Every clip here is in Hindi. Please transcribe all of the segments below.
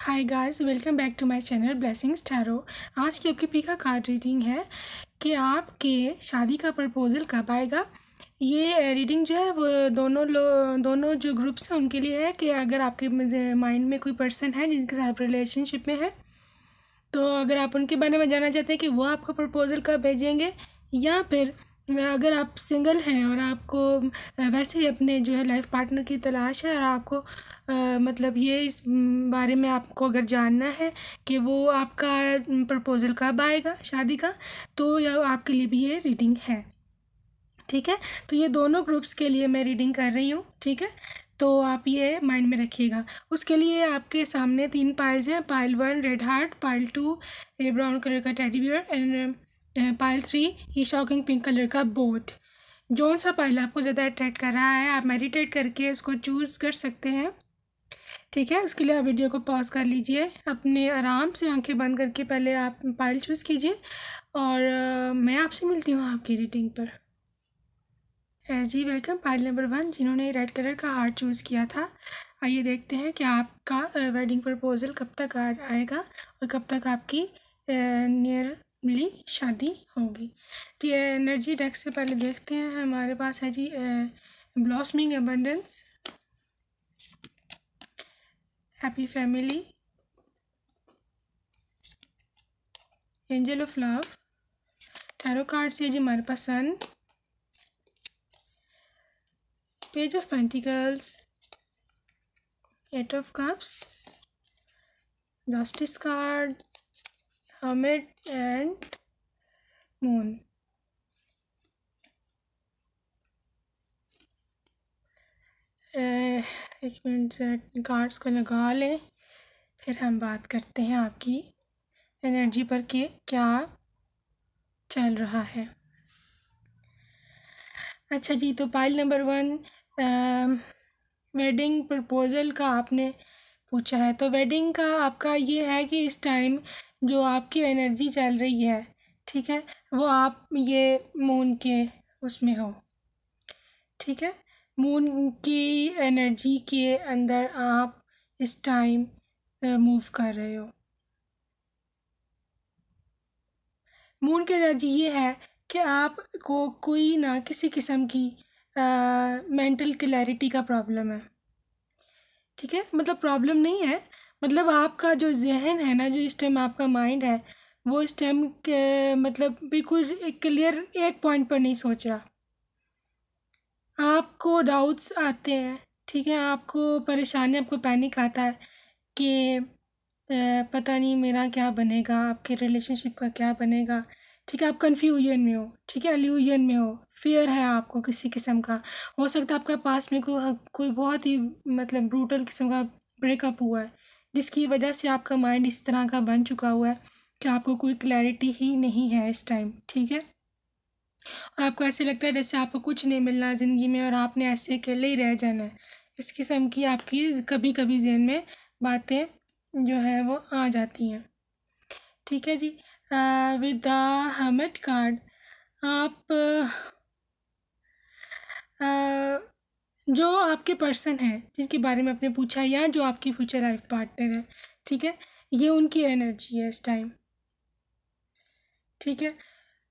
hi guys welcome back to my channel blessings tarot आज की आपकी पी का कार्ड रीडिंग है कि आपके शादी का प्रपोजल कब आएगा ये रीडिंग जो है वो दोनों लोग दोनों जो ग्रुप्स हैं उनके लिए है कि अगर आपके माइंड में कोई पर्सन है जिनके साथ रिलेशनशिप में है तो अगर आप उनके बारे में जानना चाहते हैं कि वो आपका प्रपोज़ल कब भेजेंगे या फिर अगर आप सिंगल हैं और आपको वैसे ही अपने जो है लाइफ पार्टनर की तलाश है और आपको आ, मतलब ये इस बारे में आपको अगर जानना है कि वो आपका प्रपोज़ल कब आएगा शादी का तो या आपके लिए भी ये रीडिंग है ठीक है तो ये दोनों ग्रुप्स के लिए मैं रीडिंग कर रही हूँ ठीक है तो आप ये माइंड में रखिएगा उसके लिए आपके सामने तीन पाइल्स हैं pile one red heart pile two brown colour का teddy bear and pile three ये शॉकिंग पिंक कलर का बोट जौन सा पाइल आपको ज़्यादा अट्रैक्ट कर रहा है आप मेडिटेट करके उसको चूज़ कर सकते हैं ठीक है उसके लिए आप वीडियो को पॉज कर लीजिए अपने आराम से आंखें बंद करके पहले आप पाइल चूज़ कीजिए और आ, मैं आपसे मिलती हूँ आपकी रीडिंग पर जी वेलकम पाइल नंबर वन जिन्होंने रेड कलर का हार्ट चूज़ किया था आइए देखते हैं कि आपका वेडिंग प्रपोज़ल कब तक आ आएगा और कब तक आपकी नियर मिली शादी होगी तो ये एनर्जी डेक से पहले देखते हैं हमारे पास है जी blossoming abundance happy family angel of love tarot card से जी हमारे पास sun page of pentacles eight of cups justice card hermit and moon eh, एक मिनट कार्ड्स को लगा लें फिर हम बात करते हैं आपकी एनर्जी पर के क्या चल रहा है अच्छा जी तो pile number one wedding proposal का आपने पूछा है तो वेडिंग का आपका ये है कि इस टाइम जो आपकी एनर्जी चल रही है ठीक है वो आप ये मून के उसमें हो ठीक है मून की एनर्जी के अंदर आप इस टाइम मूव कर रहे हो मून की एनर्जी ये है कि आप को कोई ना किसी किस्म की मेंटल क्लैरिटी का प्रॉब्लम है ठीक है मतलब प्रॉब्लम नहीं है मतलब आपका जो जहन है ना जो इस टाइम आपका माइंड है वो इस टाइम मतलब बिल्कुल एक क्लियर एक पॉइंट पर नहीं सोच रहा आपको डाउट्स आते हैं ठीक है आपको परेशानी आपको पैनिक आता है कि पता नहीं मेरा क्या बनेगा आपके रिलेशनशिप का क्या बनेगा ठीक है आप कन्फ्यूजन में हो ठीक है एल्यूजन में हो फियर है आपको किसी किस्म का हो सकता है आपका पास में कोई हाँ, कोई बहुत ही मतलब ब्रूटल किस्म का ब्रेकअप हुआ है जिसकी वजह से आपका माइंड इस तरह का बन चुका हुआ है कि आपको कोई क्लैरिटी ही नहीं है इस टाइम ठीक है और आपको ऐसे लगता है जैसे आपको कुछ नहीं मिलना ज़िंदगी में और आपने ऐसे अकेले ही रह जाना है इस किस्म की आपकी कभी कभी जहन में बातें जो है वो आ जाती हैं ठीक है जी विद द हमट कार्ड आप आ, जो आपके पर्सन है जिनके बारे में आपने पूछा या जो आपकी फ्यूचर लाइफ पार्टनर है ठीक है ये उनकी एनर्जी है इस टाइम ठीक है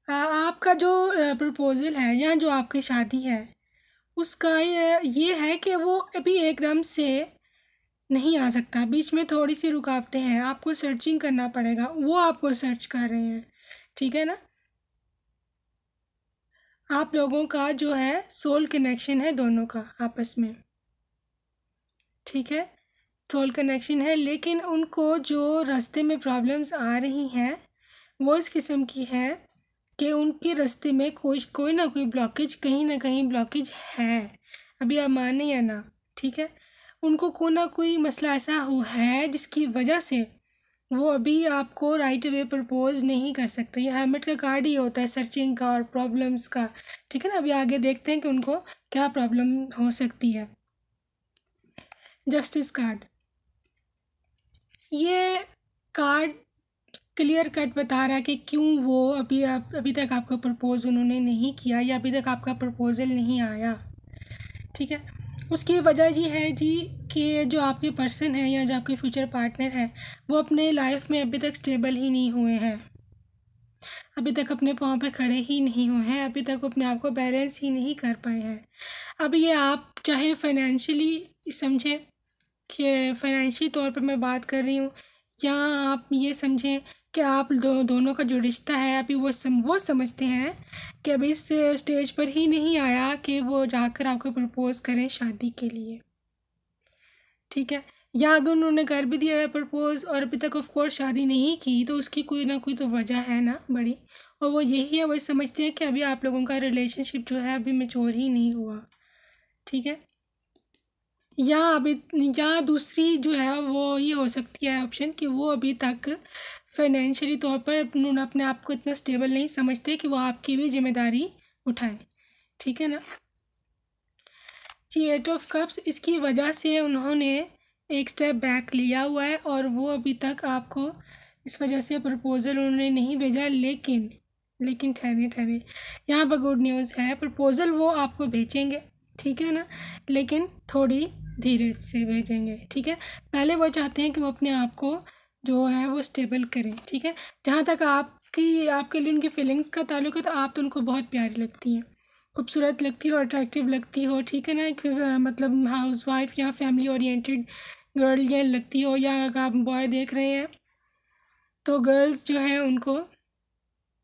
आ, आपका जो प्रपोज़ल है या जो आपकी शादी है उसका ये है कि वो अभी एकदम से नहीं आ सकता बीच में थोड़ी सी रुकावटें हैं आपको सर्चिंग करना पड़ेगा वो आपको सर्च कर रहे हैं ठीक है ना आप लोगों का जो है सोल कनेक्शन है दोनों का आपस में ठीक है सोल कनेक्शन है लेकिन उनको जो रास्ते में प्रॉब्लम्स आ रही हैं वो इस किस्म की है कि उनके रास्ते में कोई कोई ना कोई ब्लॉकेज कहीं ना कहीं ब्लॉकेज है अभी आप माने या ना ठीक है उनको कोई ना कोई मसला ऐसा हो है जिसकी वजह से वो अभी आपको राइट अवे प्रपोज नहीं कर सकते ये हेलमेट का कार्ड ही होता है सर्चिंग का और प्रॉब्लम्स का ठीक है ना अभी आगे देखते हैं कि उनको क्या प्रॉब्लम हो सकती है जस्टिस कार्ड ये कार्ड क्लियर कट बता रहा है कि क्यों वो अभी आप अभी तक आपका प्रपोज़ उन्होंने नहीं किया या अभी तक आपका प्रपोज़ल नहीं आया ठीक है उसकी वजह ये है जी कि जो आपके पर्सन है या जो आपके फ्यूचर पार्टनर हैं वो अपने लाइफ में अभी तक स्टेबल ही नहीं हुए हैं अभी तक अपने पाँव पे खड़े ही नहीं हुए हैं अभी तक अपने आप को बैलेंस ही नहीं कर पाए हैं अब ये आप चाहे फाइनेंशियली समझें कि फाइनेंशियली तौर पर मैं बात कर रही हूँ या आप ये समझें कि आप दो, दोनों का जो रिश्ता है अभी वो सम, वो समझते हैं कि अभी इस स्टेज पर ही नहीं आया कि वो जाकर आपको प्रपोज़ करें शादी के लिए ठीक है या अगर उन्होंने कर भी दिया है प्रपोज़ और अभी तक ऑफकोर्स शादी नहीं की तो उसकी कोई ना कोई तो वजह है ना बड़ी और वो यही है वो समझते हैं कि अभी आप लोगों का रिलेशनशिप जो है अभी मेचोर ही नहीं हुआ ठीक है या अभी या दूसरी जो है वो ये हो सकती है ऑप्शन कि वो अभी तक फाइनेंशियली तौर पर उन्होंने अपने आप को इतना स्टेबल नहीं समझते कि वो आपकी भी जिम्मेदारी उठाएं ठीक है ना जी एट ऑफ कप्स इसकी वजह से उन्होंने एक स्टेप बैक लिया हुआ है और वो अभी तक आपको इस वजह से प्रपोज़ल उन्होंने नहीं भेजा लेकिन लेकिन ठहरे ठहरे यहाँ पर गुड न्यूज़ है प्रपोज़ल वो आपको भेजेंगे ठीक है ना लेकिन थोड़ी धीरज से भेजेंगे ठीक है पहले वो चाहते हैं कि वो अपने आप को जो है वो स्टेबल करें ठीक है जहाँ तक आपकी आपके लिए उनकी फीलिंग्स का ताल्लुक है तो आप तो उनको बहुत प्यारी लगती हैं खूबसूरत लगती हो अट्रैक्टिव लगती हो ठीक है ना एक मतलब हाउस वाइफ या फैमिली ओरिएंटेड गर्ल या लगती हो या आप बॉय देख रहे हैं तो गर्ल्स जो हैं उनको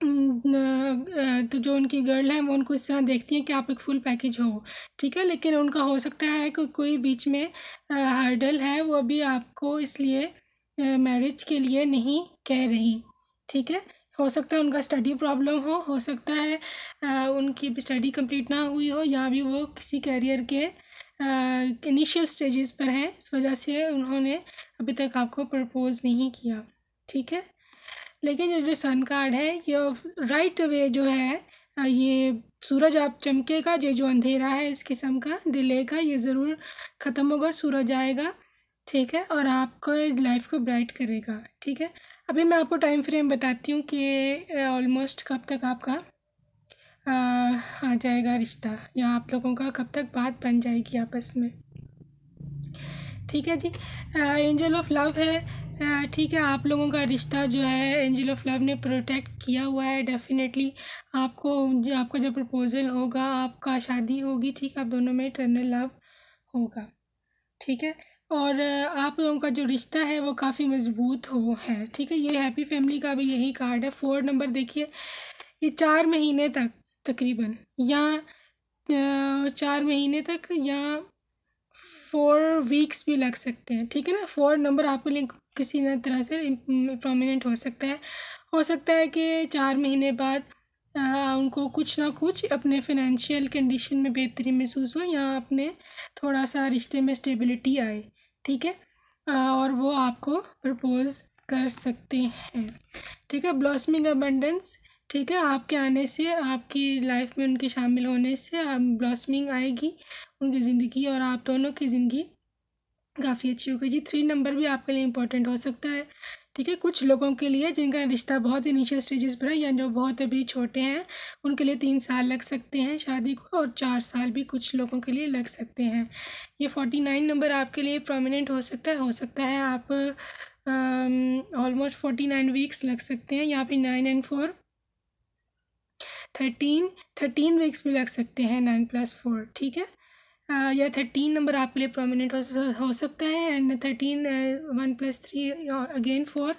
तो जो उनकी गर्ल है वो उनको इस तरह देखती हैं कि आप एक फुल पैकेज हो ठीक है लेकिन उनका हो सकता है कि कोई बीच में हर्डल है वो अभी आपको इसलिए मैरिज के लिए नहीं कह रही ठीक है हो सकता है उनका स्टडी प्रॉब्लम हो हो सकता है आ, उनकी स्टडी कंप्लीट ना हुई हो या भी वो किसी कैरियर के इनिशियल स्टेजेस पर हैं इस वजह से उन्होंने अभी तक आपको प्रपोज़ नहीं किया ठीक है लेकिन ये जो सन कार्ड है ये राइट वे जो है ये सूरज आप चमकेगा ये जो अंधेरा है इस किस्म का डिले का ये ज़रूर ख़त्म होगा सूरज आएगा ठीक है और आपको लाइफ को ब्राइट करेगा ठीक है अभी मैं आपको टाइम फ्रेम बताती हूँ कि ऑलमोस्ट कब तक आपका आ, आ जाएगा रिश्ता या आप लोगों का कब तक बात बन जाएगी आपस में ठीक है जी एंजल ऑफ लव है ठीक है आप लोगों का रिश्ता जो है एंजल ऑफ लव ने प्रोटेक्ट किया हुआ है डेफिनेटली आपको आपका जब प्रपोज़ल होगा आपका शादी होगी ठीक है आप दोनों में इटर्नल लव होगा ठीक है और आप लोगों का जो रिश्ता है वो काफ़ी मजबूत हो है ठीक है ये हैप्पी फैमिली का भी यही कार्ड है फोर नंबर देखिए ये चार महीने तक तकरीबन या चार महीने तक या फोर वीक्स भी लग सकते हैं ठीक है ना फोर नंबर आपको लिंक किसी न तरह से प्रोमिनेंट हो सकता है हो सकता है कि चार महीने बाद आ, उनको कुछ ना कुछ अपने फिनेंशियल कंडीशन में बेहतरी महसूस हो या अपने थोड़ा सा रिश्ते में स्टेबिलिटी आए ठीक है आ, और वो आपको प्रपोज़ कर सकते हैं ठीक है ब्लॉसमिंग अबंडेंस ठीक है आपके आने से आपकी लाइफ में उनके शामिल होने से आप ब्लॉसमिंग आएगी उनकी ज़िंदगी और आप दोनों की ज़िंदगी काफ़ी अच्छी हो गई जी थ्री नंबर भी आपके लिए इंपॉर्टेंट हो सकता है ठीक है कुछ लोगों के लिए जिनका रिश्ता बहुत इनिशियल स्टेजेस पर है या जो बहुत अभी छोटे हैं उनके लिए तीन साल लग सकते हैं शादी को और चार साल भी कुछ लोगों के लिए लग सकते हैं ये फोर्टी नाइन नंबर आपके लिए प्रोमिनेंट हो सकता है हो सकता है आप ऑलमोस्ट फोर्टी नाइन वीक्स लग सकते हैं यहाँ फिर nine and four thirteen thirteen weeks भी लग सकते हैं नाइन प्लस फोर ठीक है या थर्टीन नंबर आपके लिए प्रोमिनेंट हो सकता है and thirteen one plus three again four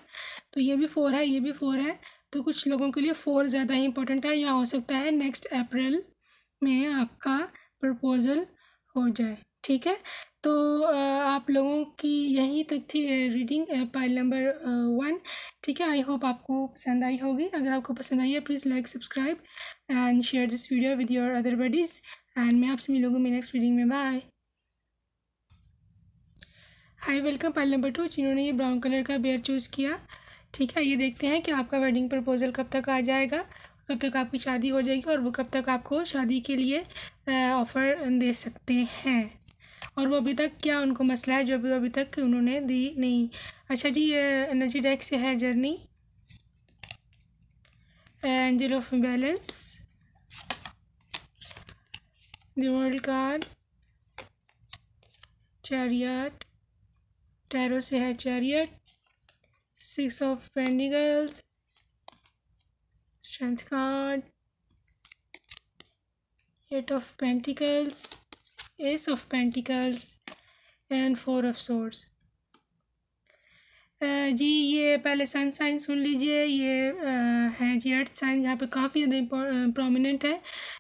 तो ये भी फोर है ये भी फोर है तो कुछ लोगों के लिए फोर ज़्यादा ही इंपॉर्टेंट है या हो सकता है नेक्स्ट अप्रैल में आपका प्रपोज़ल हो जाए ठीक है तो आप लोगों की यहीं तक तो थी रीडिंग पाइल नंबर वन ठीक है आई होप आपको पसंद आई होगी अगर आपको पसंद आई है please like subscribe and share this video with your other buddies and मैं आपसे मिलूँगी मेरी नेक्स्ट रीडिंग में bye hi welcome pile number two जिन्होंने ये ब्राउन कलर का बेयर चूज़ किया ठीक है ये देखते हैं कि आपका वेडिंग प्रपोज़ल कब तक आ जाएगा कब तक आपकी शादी हो जाएगी और वो कब तक आपको शादी के लिए ऑफ़र दे सकते हैं और वो अभी तक क्या उनको मसला है जो भी अभी तक उन्होंने दी नहीं अच्छा जी ये एनर्जी डेक से है journey angel of balance world card chariot tarot से है chariot six of pentacles strength card eight of pentacles ace of pentacles and four of swords जी ये पहले सन साइन सुन लीजिए ये है जी अर्थ साइन यहाँ पे काफ़ी ज़्यादा प्रोमिनेंट है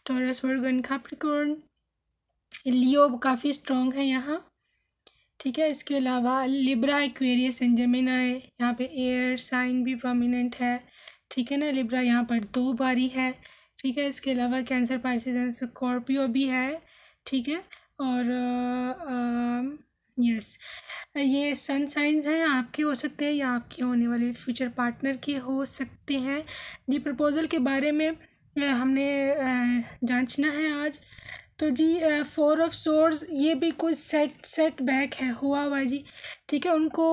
टॉरस वर्गन काप्रिकॉर्न लियो काफ़ी स्ट्रॉन्ग है यहाँ ठीक है इसके अलावा लिब्रा एक्वेरियस एंड है यहाँ पे एयर साइन भी प्रोमिनेंट है ठीक है ना लिब्रा यहाँ पर दो बारी है ठीक है इसके अलावा कैंसर पाइसिस एंड स्कॉर्पियो भी है ठीक है और यस ये सन साइंस हैं आपके हो सकते हैं या आपके होने वाले फ्यूचर पार्टनर के हो सकते हैं जी प्रपोज़ल के बारे में हमने जांचना है आज तो जी फोर ऑफ सोर्स ये भी कुछ सेट सेट बैक है हुआ हुआ जी ठीक है उनको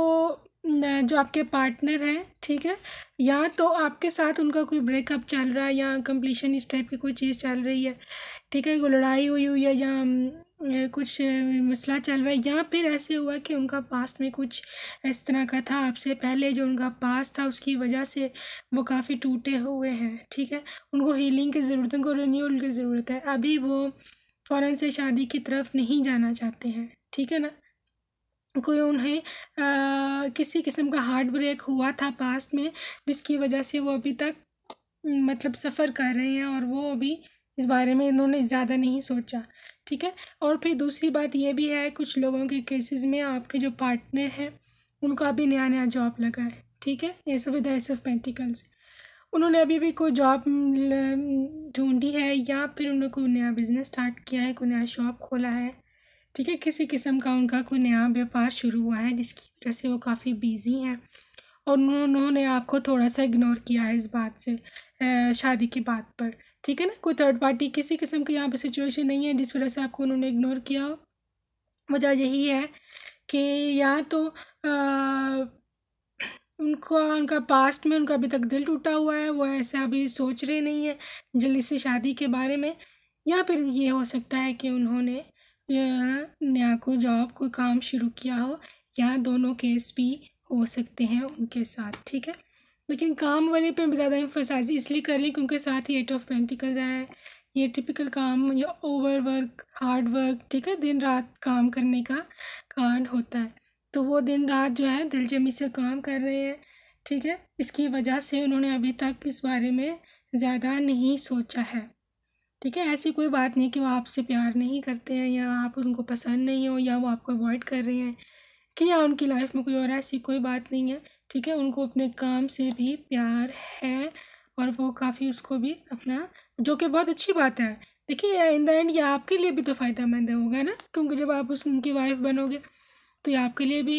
जो आपके पार्टनर हैं ठीक है या तो आपके साथ उनका कोई ब्रेकअप चल रहा है या कंप्लीशन इस टाइप की कोई चीज़ चल रही है ठीक है कोई लड़ाई हुई हुई है या कुछ मसला चल रहा है या फिर ऐसे हुआ कि उनका पास्ट में कुछ इस तरह का था आपसे पहले जो उनका पास्ट था उसकी वजह से वो काफ़ी टूटे हुए हैं ठीक है उनको हीलिंग की ज़रूरत है उनको रिन्यूअल की ज़रूरत है अभी वो फ़ौर से शादी की तरफ नहीं जाना चाहते हैं ठीक है ना कोई उन्हें आ, किसी किस्म का हार्ट ब्रेक हुआ था पास्ट में जिसकी वजह से वो अभी तक मतलब सफ़र कर रहे हैं और वो अभी इस बारे में इन्होंने ज़्यादा नहीं सोचा ठीक है और फिर दूसरी बात यह भी है कुछ लोगों के केसेस में आपके जो पार्टनर हैं उनको अभी नया नया जॉब लगा है ठीक है ये सब विदाइस ऑफ पेंटिकल्स उन्होंने अभी भी कोई जॉब ढूंढी है या फिर उन्होंने कोई नया बिज़नेस स्टार्ट किया है कोई नया शॉप खोला है ठीक है किसी किस्म का उनका कोई नया व्यापार शुरू हुआ है जिसकी वजह से वो काफ़ी बिज़ी हैं और उन्होंने आपको थोड़ा सा इग्नोर किया है इस बात से शादी की बात पर ठीक है ना कोई थर्ड पार्टी किसी किस्म की यहाँ पर सिचुएशन नहीं है जिस वजह से आपको उन्होंने इग्नोर किया हो वजह यही है कि यहाँ तो आ, उनको उनका पास्ट में उनका अभी तक दिल टूटा हुआ है वो ऐसे अभी सोच रहे नहीं है जल्दी से शादी के बारे में या फिर ये हो सकता है कि उन्होंने नया को जॉब कोई काम शुरू किया हो या दोनों केस भी हो सकते हैं उनके साथ ठीक है लेकिन काम वाले पे ज़्यादा इम्फोसाइज इसलिए कर रही है क्योंकि साथ ही एट ऑफ पेंटिकल्स है ये टिपिकल काम या ओवर वर्क हार्ड वर्क ठीक है दिन रात काम करने का कारण होता है तो वो दिन रात जो है दिलजमी से काम कर रहे हैं ठीक है इसकी वजह से उन्होंने अभी तक इस बारे में ज़्यादा नहीं सोचा है ठीक है ऐसी कोई बात नहीं कि वो आपसे प्यार नहीं करते हैं या आप उनको पसंद नहीं हो या वो आपको अवॉइड कर रहे हैं कि या उनकी लाइफ में कोई और ऐसी कोई बात नहीं है ठीक है उनको अपने काम से भी प्यार है और वो काफ़ी उसको भी अपना जो कि बहुत अच्छी बात है देखिए इन द एंड ये आपके लिए भी तो फ़ायदेमंद होगा ना क्योंकि जब आप उस उनकी वाइफ बनोगे तो ये आपके लिए भी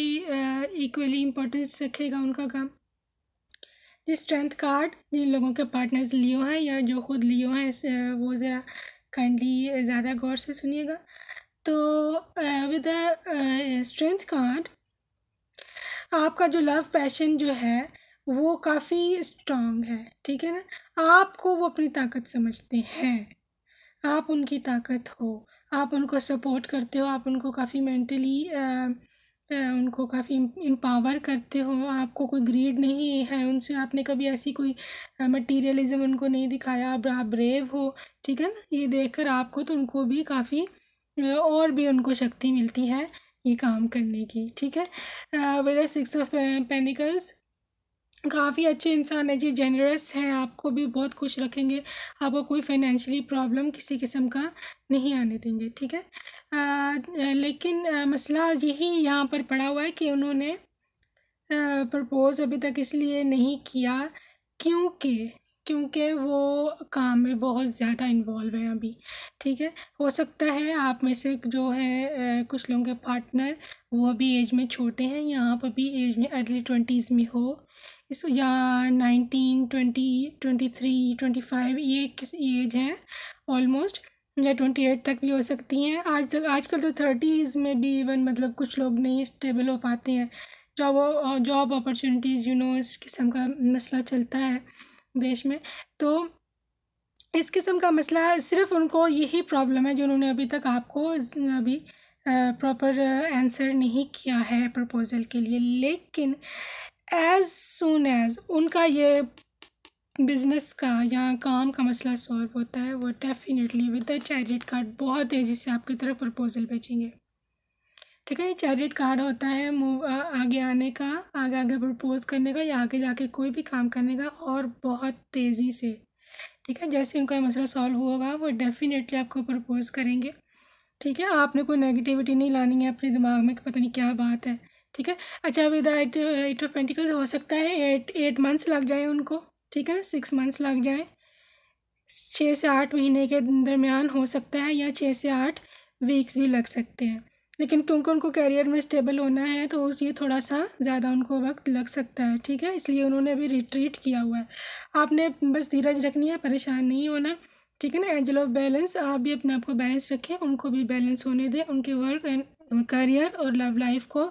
इक्वली इम्पोर्टेंस रखेगा उनका काम ये स्ट्रेंथ कार्ड जिन लोगों के पार्टनर्स लियो हैं या जो खुद लियो हैं वो ज़रा काइंडली ज़्यादा गौर से सुनिएगा तो विद द स्ट्रेंथ कार्ड आपका जो लव पैशन जो है वो काफ़ी स्ट्रांग है ठीक है ना आपको वो अपनी ताकत समझते हैं आप उनकी ताकत हो आप उनको सपोर्ट करते हो आप उनको काफ़ी मेंटली उनको काफ़ी इम्पावर करते हो आपको कोई ग्रीड नहीं है उनसे आपने कभी ऐसी कोई मटेरियलिज्म उनको नहीं दिखाया अब आप ब्रेव हो ठीक है ना ये देखकर आपको तो उनको भी काफ़ी और भी उनको शक्ति मिलती है ये काम करने की ठीक है वेदर सिक्स ऑफ पेनिकल्स काफ़ी अच्छे इंसान है जी जेनरस हैं आपको भी बहुत खुश रखेंगे आपको कोई फाइनेंशियली प्रॉब्लम किसी किस्म का नहीं आने देंगे ठीक है आ, लेकिन आ, मसला यही यहाँ पर पड़ा हुआ है कि उन्होंने प्रपोज़ अभी तक इसलिए नहीं किया क्योंकि क्योंकि वो काम में बहुत ज़्यादा इन्वॉल्व है अभी ठीक है हो सकता है आप में से जो है कुछ लोगों के पार्टनर वो अभी एज में छोटे हैं या आप अभी एज में अर्ली ट्वेंटीज़ में हो इस या nineteen twenty twenty three twenty five ये किस एज है ऑलमोस्ट या ट्वेंटी एट तक भी हो सकती हैं आज तक आजकल तो थर्टीज़ में भी इवन मतलब कुछ लोग नहीं स्टेबल हो पाते हैं job job opportunities you know इस किस्म का मसला चलता है देश में तो इस किस्म का मसला सिर्फ उनको यही प्रॉब्लम है जो उन्होंने अभी तक आपको अभी प्रॉपर आंसर नहीं किया है प्रपोज़ल के लिए लेकिन एज़ सुन एज़ उनका ये बिज़नेस का या काम का मसला सॉल्व होता है वो definitely with the chariot card बहुत तेज़ी से आपकी तरफ प्रपोज़ल भेजेंगे ठीक है ये चैरिट कार्ड होता है मूव आगे आने का आगे आगे प्रपोज करने का या आगे जाके कोई भी काम करने का और बहुत तेज़ी से ठीक है जैसे उनका मसला सॉल्व होगा वो डेफिनेटली आपको प्रपोज करेंगे ठीक है आपने कोई नेगेटिविटी नहीं लानी है अपने दिमाग में कि पता नहीं क्या बात है ठीक है अच्छा with eight eight of pentacles हो सकता है एट एट मंथ्स लग जाए उनको ठीक है ना सिक्स मंथ्स लग जाए छः से आठ महीने के दरमियान हो सकता है या छः से आठ वीक्स भी लग सकते हैं लेकिन क्योंकि उनको कैरियर में स्टेबल होना है तो ये थोड़ा सा ज़्यादा उनको वक्त लग सकता है ठीक है इसलिए उन्होंने अभी रिट्रीट किया हुआ है आपने बस धीरज रखनी है परेशान नहीं होना ठीक है ना एंजल ऑफ बैलेंस आप भी अपने आप को बैलेंस रखें उनको भी बैलेंस होने दें उनके वर्क एंड करियर और लव लाइफ को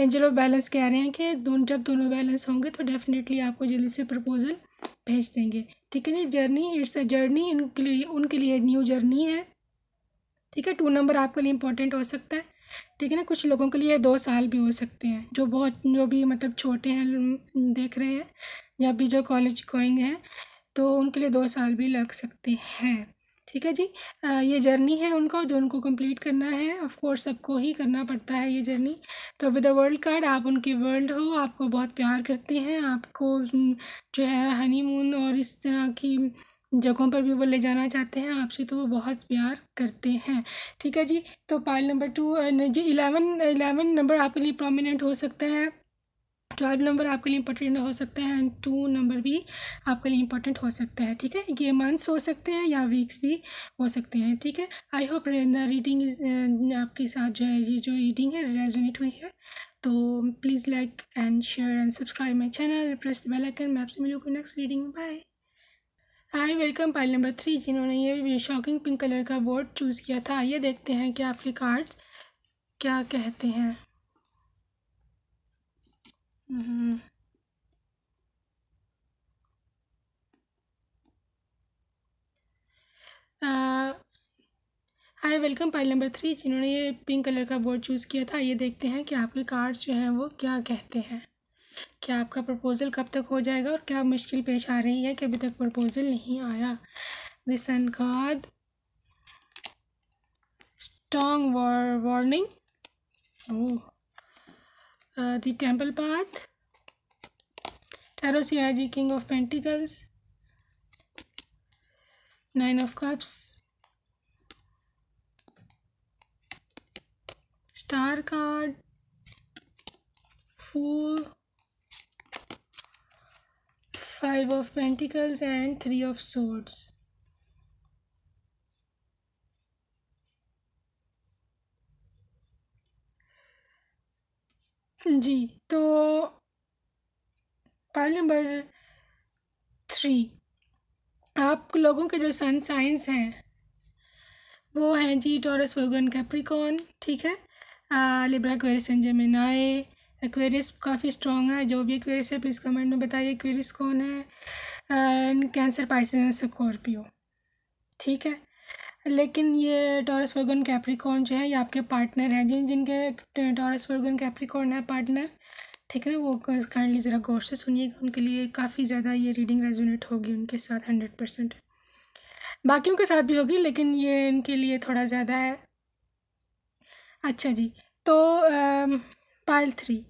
एंजल ऑफ बैलेंस कह रहे हैं कि दोनों जब दोनों बैलेंस होंगे तो डेफिनेटली आपको जल्दी से प्रपोजल भेज देंगे ठीक है ना जर्नी इट्स अ जर्नी इनके लिए उनके लिए न्यू जर्नी है ठीक है टू नंबर आपके लिए इंपॉर्टेंट हो सकता है ठीक है ना कुछ लोगों के लिए दो साल भी हो सकते हैं जो बहुत जो भी मतलब छोटे हैं देख रहे हैं या भी जो कॉलेज गोइंग है तो उनके लिए दो साल भी लग सकते हैं ठीक है जी आ, ये जर्नी है उनका जो उनको कंप्लीट करना है ऑफ कोर्स सबको ही करना पड़ता है ये जर्नी तो विद अ वर्ल्ड कार्ड आप उनके वर्ल्ड हो आपको बहुत प्यार करते हैं आपको जो है हनीमून और इस तरह की जगहों पर भी वो ले जाना चाहते हैं आपसे तो वो बहुत प्यार करते हैं ठीक है जी तो पाइल नंबर टू जी इलेवन इलेवन नंबर आपके लिए प्रोमिनेंट हो सकता है ट्वेल्व नंबर आपके लिए इंपॉर्टेंट हो सकता है एंड टू नंबर भी आपके लिए इंपॉर्टेंट हो सकता है ठीक है ये मंथ्स हो सकते हैं या वीक्स भी हो सकते हैं ठीक है आई होप रीडिंग आपके साथ जो है ये जो रीडिंग है रेजोनेट हुई है तो please like and share and subscribe my channel press bell मैं आपसे मिलूंगी next reading bye I welcome pile number three जिन्होंने ये भी शॉकिंग पिंक कलर का बोर्ड चूज़ किया था आइए देखते हैं कि आपके कार्ड्स क्या कहते हैं hi welcome pile number three जिन्होंने ये पिंक कलर का बोर्ड चूज़ किया था ये देखते हैं कि आपके कार्ड्स जो हैं वो क्या कहते हैं क्या आपका प्रपोज़ल कब तक हो जाएगा और क्या मुश्किल पेश आ रही है कि अभी तक प्रपोज़ल नहीं आया the sun card strong warning temple path टेरोसिया जी king of pentacles nine of cups star card fool five of pentacles and three of swords जी तो पाइल नंबर थ्री आप लोगों के जो सन साइंस हैं वो हैं जी टॉरस वर्गन कैप्रिकॉन ठीक है लिब्रा क्वेरिस जेमिनाए क्वेरीज काफ़ी स्ट्रॉन्ग है जो भी क्वेरीज है प्लीज़ कमेंट में बताइए क्वेरीज कौन है कैंसर पाइसन स्कॉर्पियो ठीक है लेकिन ये टॉरस वर्गन कैप्रिकॉर्न जो है ये आपके पार्टनर हैं जिन जिनके टॉरस वर्गन कैप्रिकॉर्न है पार्टनर ठीक है ना वो काइंडली ज़रा गौर से सुनिएगा उनके लिए काफ़ी ज़्यादा ये रीडिंग रेजोनेट होगी उनके साथ हंड्रेड परसेंट बाकियों के साथ भी होगी लेकिन ये इनके लिए थोड़ा ज़्यादा है अच्छा जी तो पाइल थ्री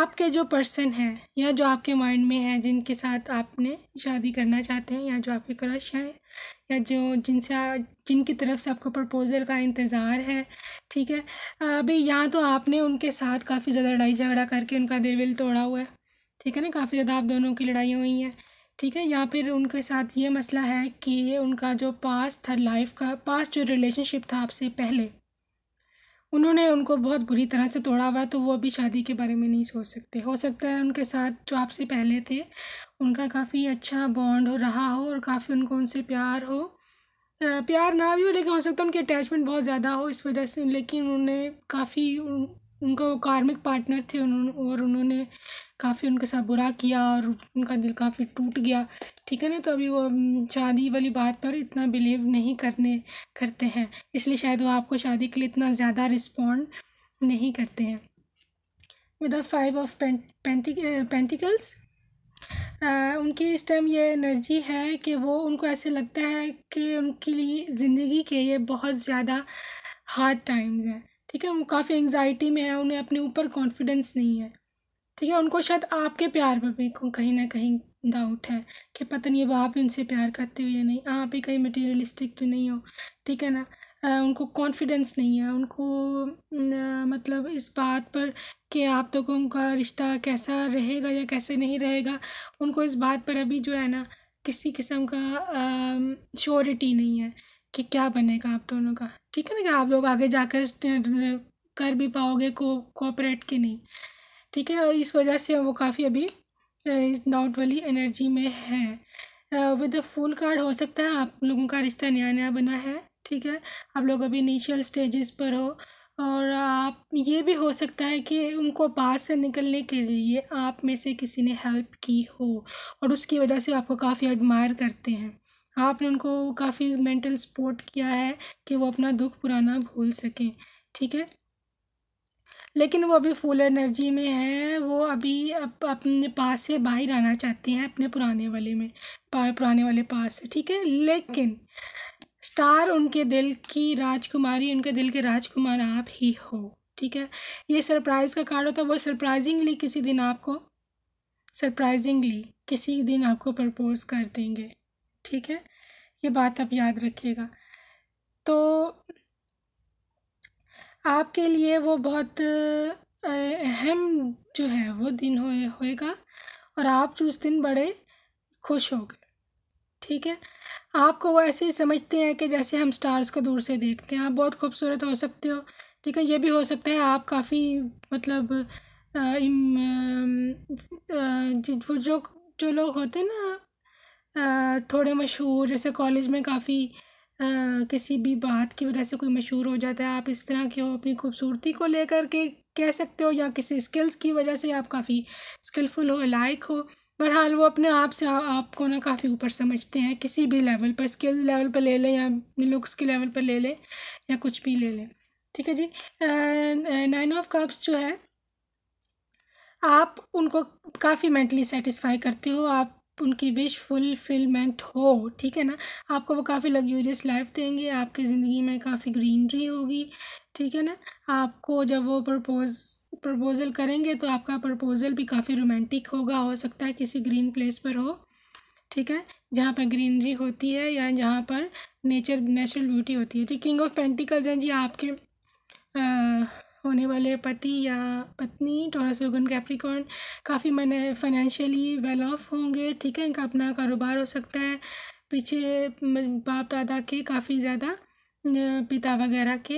आपके जो पर्सन हैं या जो आपके माइंड में हैं जिनके साथ आपने शादी करना चाहते हैं या जो आपके क्रश हैं या जो जिनसे जिनकी तरफ से आपको प्रपोज़ल का इंतज़ार है ठीक है अभी यहाँ तो आपने उनके साथ काफ़ी ज़्यादा लड़ाई झगड़ा करके उनका दिल विल तोड़ा हुआ है ठीक है ना काफ़ी ज़्यादा आप दोनों की लड़ाई हुई हैं ठीक है या फिर उनके साथ ये मसला है कि उनका जो पास था लाइफ का पास जो रिलेशनशिप था आपसे पहले उन्होंने उनको बहुत बुरी तरह से तोड़ा हुआ तो वो अभी शादी के बारे में नहीं सोच सकते हो सकता है उनके साथ जो आपसे पहले थे उनका काफ़ी अच्छा बॉन्ड हो रहा हो और काफ़ी उनको उनसे प्यार हो प्यार ना भी हो लेकिन हो सकता है उनकी अटैचमेंट बहुत ज़्यादा हो इस वजह से लेकिन उन्हें काफ़ी उनको कार्मिक पार्टनर थे उन्होंने और उन्होंने काफ़ी उनके साथ बुरा किया और उनका दिल काफ़ी टूट गया ठीक है ना तो अभी वो शादी वाली बात पर इतना बिलीव नहीं करने करते हैं इसलिए शायद वो आपको शादी के लिए इतना ज़्यादा रिस्पॉन्ड नहीं करते हैं विद फाइव ऑफ पेंटिकल्स उनकी इस टाइम ये एनर्जी है कि वो उनको ऐसे लगता है कि उनके लिए ज़िंदगी के ये बहुत ज़्यादा हार्ड टाइम्स हैं ठीक है वो काफ़ी एंगजाइटी में है उन्हें अपने ऊपर कॉन्फिडेंस नहीं है ठीक है उनको शायद आपके प्यार पर भी कहीं ना कहीं डाउट है कि पता नहीं अब आप भी उनसे प्यार करते हो या नहीं आप ही कहीं मटेरियलिस्टिक तो नहीं हो ठीक है ना आ, उनको कॉन्फिडेंस नहीं है उनको न, मतलब इस बात पर कि आप लोगों तो का रिश्ता कैसा रहेगा या कैसे नहीं रहेगा उनको इस बात पर अभी जो है ना किसी किस्म का श्योरिटी नहीं है कि क्या बनेगा आप दोनों का ठीक है ना कि आप लोग आगे जाकर कर भी पाओगे को कोऑपरेट के नहीं ठीक है और इस वजह से वो काफ़ी अभी इस डाउट वाली एनर्जी में है विद अ फुल कार्ड हो सकता है आप लोगों का रिश्ता नया नया बना है ठीक है आप लोग अभी इनिशियल स्टेजेस पर हो और आप ये भी हो सकता है कि उनको बाहर से निकलने के लिए आप में से किसी ने हेल्प की हो और उसकी वजह से आपको काफ़ी एडमायर करते हैं आपने उनको काफ़ी मेंटल सपोर्ट किया है कि वो अपना दुख पुराना भूल सकें ठीक है लेकिन वो अभी फुल एनर्जी में है वो अभी अप, अपने पास से बाहर आना चाहते हैं अपने पुराने वाले में पुराने वाले पास से ठीक है लेकिन स्टार उनके दिल की राजकुमारी उनके दिल के राजकुमार आप ही हो ठीक है ये सरप्राइज़ का कार्ड होता है वो सरप्राइजिंगली किसी दिन आपको सरप्राइजिंगली किसी दिन आपको प्रपोज़ कर देंगे ठीक है ये बात आप याद रखिएगा तो आपके लिए वो बहुत अहम जो है वो दिन हो होएगा और आप जो उस दिन बड़े खुश होंगे ठीक है आपको वो ऐसे ही समझते हैं कि जैसे हम स्टार्स को दूर से देखते हैं आप बहुत खूबसूरत हो सकते हो ठीक है ये भी हो सकता है आप काफ़ी मतलब आ, इम, आ, जो जो लोग होते हैं ना थोड़े मशहूर जैसे कॉलेज में काफ़ी किसी भी बात की वजह से कोई मशहूर हो जाता है आप इस तरह के हो अपनी खूबसूरती को लेकर के कह सकते हो या किसी स्किल्स की वजह से आप काफ़ी स्किलफुल हो लायक हो बहरहाल वो अपने आप से आ, आपको ना काफ़ी ऊपर समझते हैं किसी भी लेवल पर स्किल लेवल पर ले लें या लुक्स के लेवल पर ले लें या कुछ भी ले लें ठीक है जी नाइन ऑफ कप्स जो है आप उनको काफ़ी मेंटली सेटिस्फाई करते हो आप उनकी विश फुलफिलमेंट हो ठीक है ना आपको वो काफ़ी लग्जूरियस लाइफ देंगे आपकी ज़िंदगी में काफ़ी ग्रीनरी होगी ठीक है ना आपको जब वो प्रपोज प्रपोज़ल करेंगे तो आपका प्रपोज़ल भी काफ़ी रोमांटिक होगा हो सकता है किसी ग्रीन प्लेस पर हो ठीक है जहाँ पर ग्रीनरी होती है या जहाँ पर नेचर नेचुरल ब्यूटी होती है ठीक किंग ऑफ पेंटिकल्स हैं जी आपके आ, होने वाले पति या पत्नी टोरस लोगन कैप्रिकॉन काफ़ी मैंने फाइनेंशियली वेल ऑफ होंगे ठीक है इनका अपना कारोबार हो सकता है पीछे बाप दादा के काफ़ी ज़्यादा पिता वगैरह के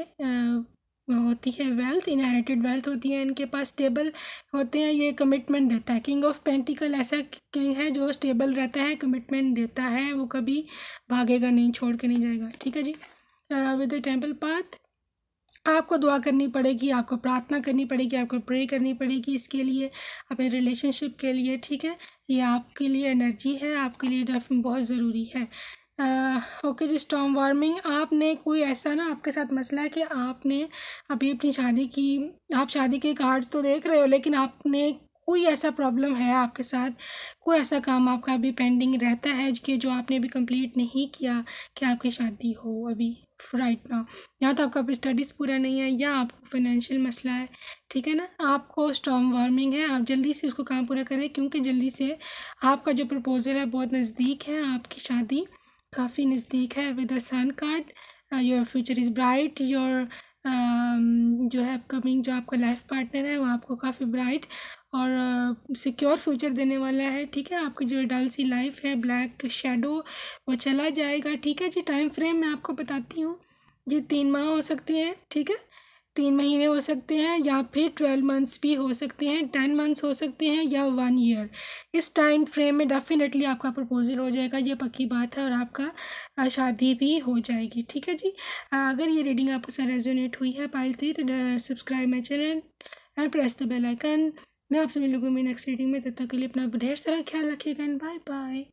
होती है वेल्थ इनहेरिटेड वेल्थ होती है इनके पास स्टेबल होते हैं ये कमिटमेंट देता है किंग ऑफ पेंटिकल ऐसा किंग है जो स्टेबल रहता है कमिटमेंट देता है वो कभी भागेगा नहीं छोड़ के नहीं जाएगा ठीक है जी विद द टेम्पल पाथ आपको दुआ करनी पड़ेगी आपको प्रार्थना करनी पड़ेगी आपको प्रे करनी पड़ेगी इसके लिए अपने रिलेशनशिप के लिए ठीक है ये आपके लिए एनर्जी है आपके लिए डेफ बहुत ज़रूरी है ओके जी स्टॉम वार्मिंग आपने कोई ऐसा ना आपके साथ मसला है कि आपने अभी अपनी शादी की आप शादी के कार्ड्स तो देख रहे हो लेकिन आपने कोई ऐसा प्रॉब्लम है आपके साथ कोई ऐसा काम आपका अभी पेंडिंग रहता है कि जो आपने अभी कंप्लीट नहीं किया कि आपकी शादी हो अभी राइट नाउ या तो आपका अभी स्टडीज़ पूरा नहीं है या आपको फाइनेंशियल मसला है ठीक है ना आपको स्टॉम वार्मिंग है आप जल्दी से उसको काम पूरा करें क्योंकि जल्दी से आपका जो प्रपोज़ल है बहुत नज़दीक है आपकी शादी काफ़ी नज़दीक है with a sun card your future is bright your जो है अपकमिंग जो आपका लाइफ पार्टनर है वो आपको काफ़ी ब्राइट और सिक्योर फ्यूचर देने वाला है ठीक है आपकी जो डल सी लाइफ है ब्लैक शेडो वो चला जाएगा ठीक है जी टाइम फ्रेम मैं आपको बताती हूँ ये तीन माह हो सकती हैं ठीक है तीन महीने हो सकते हैं या फिर ट्वेल्व मंथ्स भी हो सकते हैं टेन मंथ्स हो सकते हैं या वन ईयर इस टाइम फ्रेम में डेफिनेटली आपका प्रपोज़ल हो जाएगा ये पक्की बात है और आपका शादी भी हो जाएगी ठीक है जी अगर ये रीडिंग आपके साथ रेजोनेट हुई है पाइल थी तो subscribe my channel and press the bell icon मैं आप सभी लोगों में नेक्स्ट रीडिंग में तब तक के लिए अपना ढेर सारा ख्याल रखिएगा एंड बाय बाय